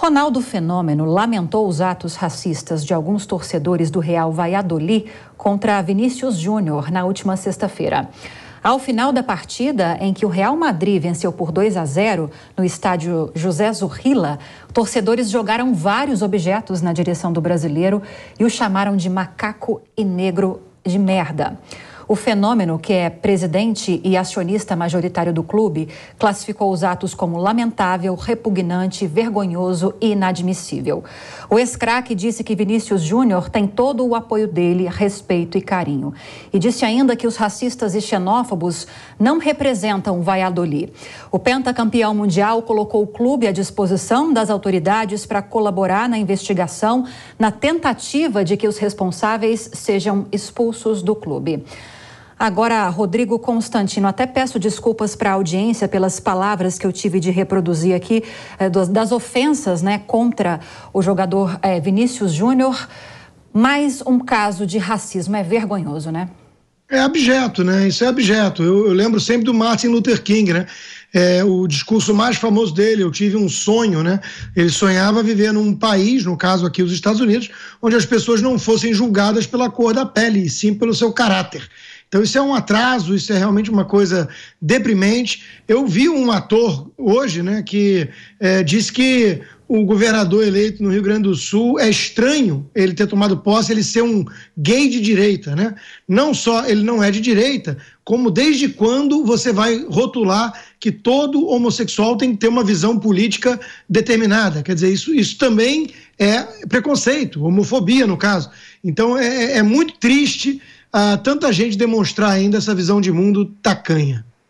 Ronaldo Fenômeno lamentou os atos racistas de alguns torcedores do Real Valladolid contra Vinícius Júnior na última sexta-feira. Ao final da partida, em que o Real Madrid venceu por 2 a 0 no estádio José Zorrilla, torcedores jogaram vários objetos na direção do brasileiro e o chamaram de macaco e negro de merda. O fenômeno, que é presidente e acionista majoritário do clube, classificou os atos como lamentável, repugnante, vergonhoso e inadmissível. O escraque disse que Vinícius Júnior tem todo o apoio dele, respeito e carinho. E disse ainda que os racistas e xenófobos não representam o Valladolid. O pentacampeão mundial colocou o clube à disposição das autoridades para colaborar na investigação, na tentativa de que os responsáveis sejam expulsos do clube. Agora, Rodrigo Constantino, até peço desculpas para a audiência pelas palavras que eu tive de reproduzir aqui, eh, das ofensas né, contra o jogador é, Vinícius Júnior. Mais um caso de racismo. É vergonhoso, né? É abjeto, né? Isso é abjeto. Eu, eu lembro sempre do Martin Luther King, né? É, o discurso mais famoso dele, eu tive um sonho, né? Ele sonhava viver num país, no caso aqui os Estados Unidos, onde as pessoas não fossem julgadas pela cor da pele, e sim pelo seu caráter. Então isso é um atraso, isso é realmente uma coisa deprimente. Eu vi um ator hoje, né, que é, disse que o governador eleito no Rio Grande do Sul é estranho ele ter tomado posse, ele ser um gay de direita, né? Não só ele não é de direita, como desde quando você vai rotular que todo homossexual tem que ter uma visão política determinada? Quer dizer, isso, isso também é preconceito, homofobia no caso. Então é, é, é muito triste a ah, tanta gente demonstrar ainda essa visão de mundo tacanha.